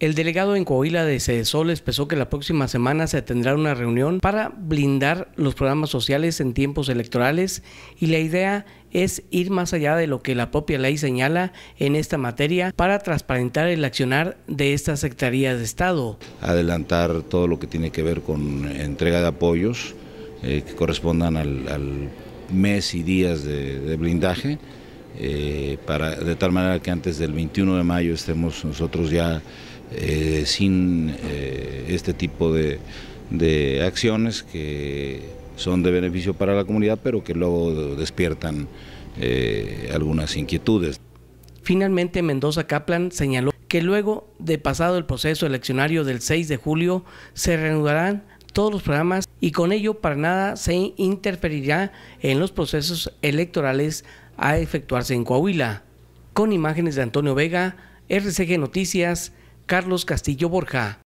El delegado en Coahuila de Cedesol expresó que la próxima semana se tendrá una reunión para blindar los programas sociales en tiempos electorales y la idea es ir más allá de lo que la propia ley señala en esta materia para transparentar el accionar de esta Secretaría de Estado. Adelantar todo lo que tiene que ver con entrega de apoyos eh, que correspondan al, mes y días de blindaje eh, para, de tal manera que antes del 21 de mayo estemos nosotros ya eh, sin eh, este tipo de, de, acciones que son de beneficio para la comunidad, pero que luego despiertan algunas inquietudes. Finalmente, Mendoza Kaplan señaló que luego de pasado el proceso eleccionario del 6 de julio se reanudarán todos los programas y con ello para nada se interferirá en los procesos electorales a efectuarse en Coahuila. Con imágenes de Antonio Vega, RCG Noticias, Carlos Castillo Borja.